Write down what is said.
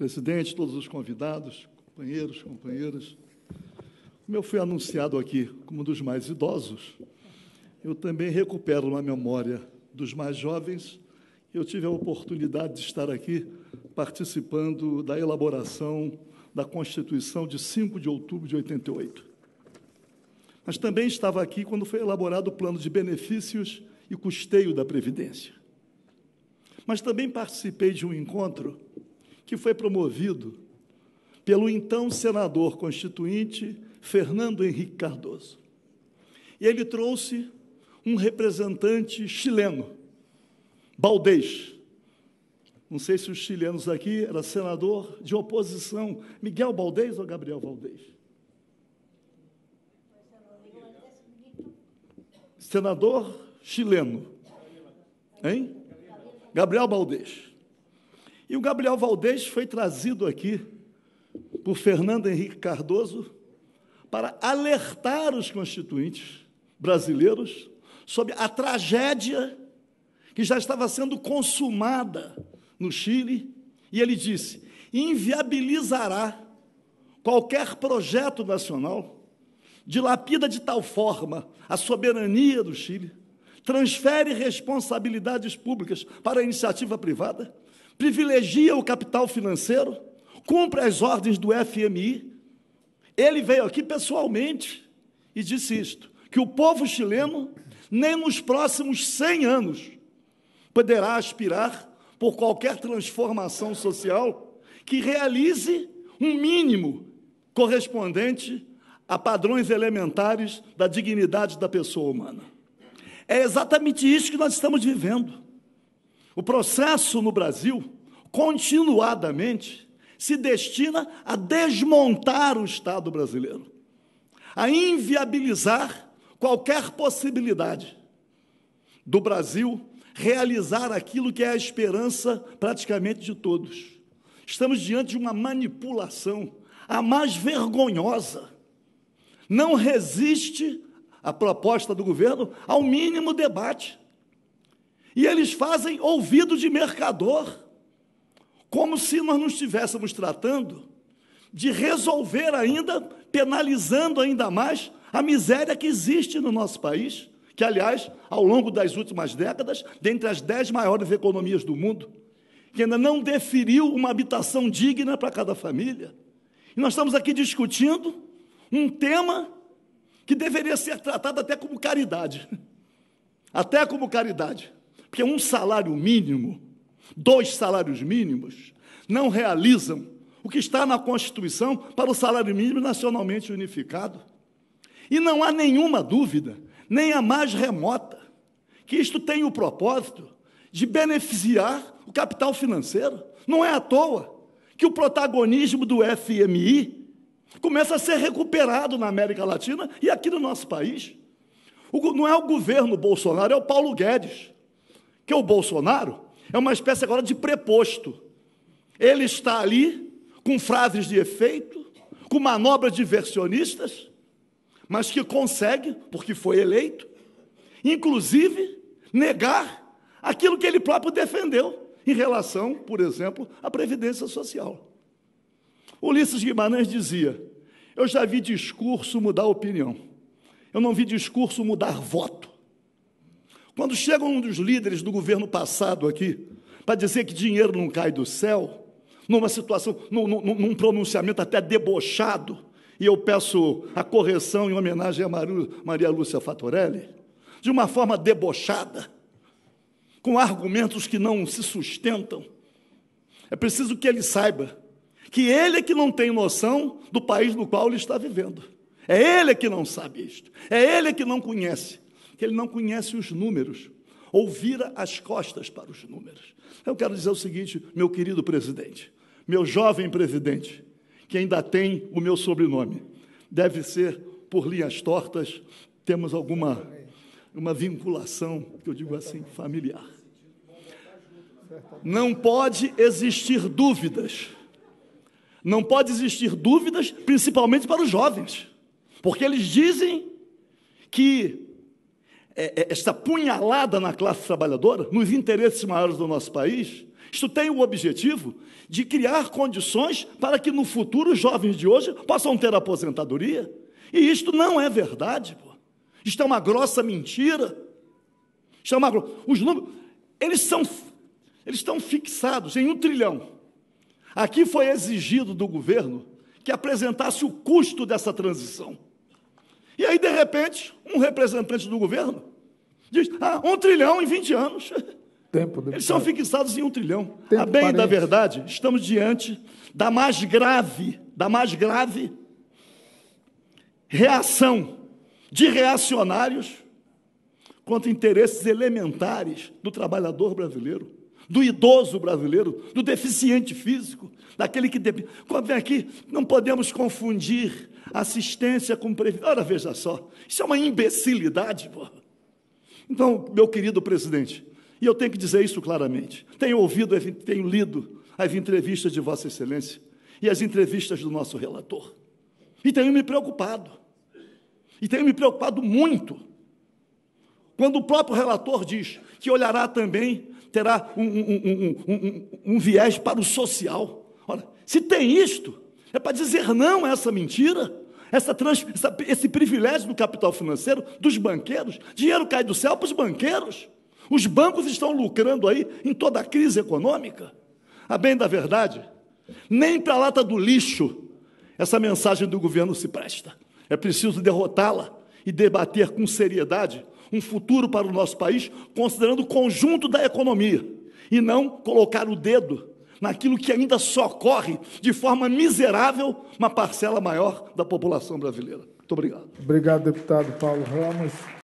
presidente, todos os convidados, companheiros, companheiras. Como eu fui anunciado aqui como um dos mais idosos, eu também recupero na memória dos mais jovens. Eu tive a oportunidade de estar aqui participando da elaboração da Constituição de 5 de outubro de 88. Mas também estava aqui quando foi elaborado o plano de benefícios e custeio da Previdência. Mas também participei de um encontro que foi promovido pelo então senador constituinte Fernando Henrique Cardoso. E ele trouxe um representante chileno, Baldez. Não sei se os chilenos aqui era senador de oposição, Miguel Baldez ou Gabriel Baldes. Senador chileno. Hein? Gabriel Baldez. E o Gabriel Valdez foi trazido aqui por Fernando Henrique Cardoso para alertar os constituintes brasileiros sobre a tragédia que já estava sendo consumada no Chile. E ele disse: inviabilizará qualquer projeto nacional, dilapida de tal forma a soberania do Chile, transfere responsabilidades públicas para a iniciativa privada privilegia o capital financeiro, cumpre as ordens do FMI. Ele veio aqui pessoalmente e disse isto: que o povo chileno, nem nos próximos 100 anos, poderá aspirar por qualquer transformação social que realize um mínimo correspondente a padrões elementares da dignidade da pessoa humana. É exatamente isso que nós estamos vivendo. O processo no Brasil, continuadamente, se destina a desmontar o Estado brasileiro, a inviabilizar qualquer possibilidade do Brasil realizar aquilo que é a esperança praticamente de todos. Estamos diante de uma manipulação a mais vergonhosa. Não resiste a proposta do governo ao mínimo debate. E eles fazem ouvido de mercador, como se nós não estivéssemos tratando de resolver ainda, penalizando ainda mais a miséria que existe no nosso país, que, aliás, ao longo das últimas décadas, dentre as dez maiores economias do mundo, que ainda não deferiu uma habitação digna para cada família. E nós estamos aqui discutindo um tema que deveria ser tratado até como caridade. Até como caridade. Porque um salário mínimo, dois salários mínimos, não realizam o que está na Constituição para o salário mínimo nacionalmente unificado. E não há nenhuma dúvida, nem a mais remota, que isto tem o propósito de beneficiar o capital financeiro. Não é à toa que o protagonismo do FMI começa a ser recuperado na América Latina e aqui no nosso país. não é o governo Bolsonaro, é o Paulo Guedes, porque o Bolsonaro é uma espécie agora de preposto. Ele está ali com frases de efeito, com manobras diversionistas, mas que consegue, porque foi eleito, inclusive negar aquilo que ele próprio defendeu em relação, por exemplo, à previdência social. Ulisses Guimarães dizia: Eu já vi discurso mudar opinião. Eu não vi discurso mudar voto. Quando chega um dos líderes do governo passado aqui para dizer que dinheiro não cai do céu, numa situação, num, num, num pronunciamento até debochado, e eu peço a correção em homenagem a Maru, Maria Lúcia Fatorelli, de uma forma debochada, com argumentos que não se sustentam, é preciso que ele saiba que ele é que não tem noção do país no qual ele está vivendo. É ele que não sabe isto. É ele que não conhece que ele não conhece os números, ou vira as costas para os números. Eu quero dizer o seguinte, meu querido presidente, meu jovem presidente, que ainda tem o meu sobrenome, deve ser por linhas tortas, temos alguma uma vinculação, que eu digo assim, familiar. Não pode existir dúvidas. Não pode existir dúvidas, principalmente para os jovens, porque eles dizem que é, é, esta punhalada na classe trabalhadora, nos interesses maiores do nosso país, isto tem o objetivo de criar condições para que no futuro os jovens de hoje possam ter aposentadoria. E isto não é verdade. Pô. Isto é uma grossa mentira. Isto é uma... Os números, eles, são, eles estão fixados em um trilhão. Aqui foi exigido do governo que apresentasse o custo dessa transição. E aí, de repente, um representante do governo diz: ah, um trilhão em 20 anos. Tempo Eles são fixados em um trilhão. Tempo A bem parente. da verdade, estamos diante da mais grave, da mais grave reação de reacionários contra interesses elementares do trabalhador brasileiro do idoso brasileiro, do deficiente físico, daquele que. quando Vem aqui, não podemos confundir assistência com previdência. Ora, veja só, isso é uma imbecilidade, pô. Então, meu querido presidente, e eu tenho que dizer isso claramente, tenho ouvido, tenho lido as entrevistas de Vossa Excelência e as entrevistas do nosso relator, e tenho me preocupado, e tenho me preocupado muito quando o próprio relator diz que olhará também, terá um, um, um, um viés para o social. Ora, se tem isto, é para dizer não a essa mentira, essa trans, essa, esse privilégio do capital financeiro, dos banqueiros. Dinheiro cai do céu para os banqueiros. Os bancos estão lucrando aí em toda a crise econômica. A bem da verdade, nem para a lata do lixo essa mensagem do governo se presta. É preciso derrotá-la e debater com seriedade um futuro para o nosso país, considerando o conjunto da economia, e não colocar o dedo naquilo que ainda socorre de forma miserável uma parcela maior da população brasileira. Muito obrigado. Obrigado, deputado Paulo Ramos.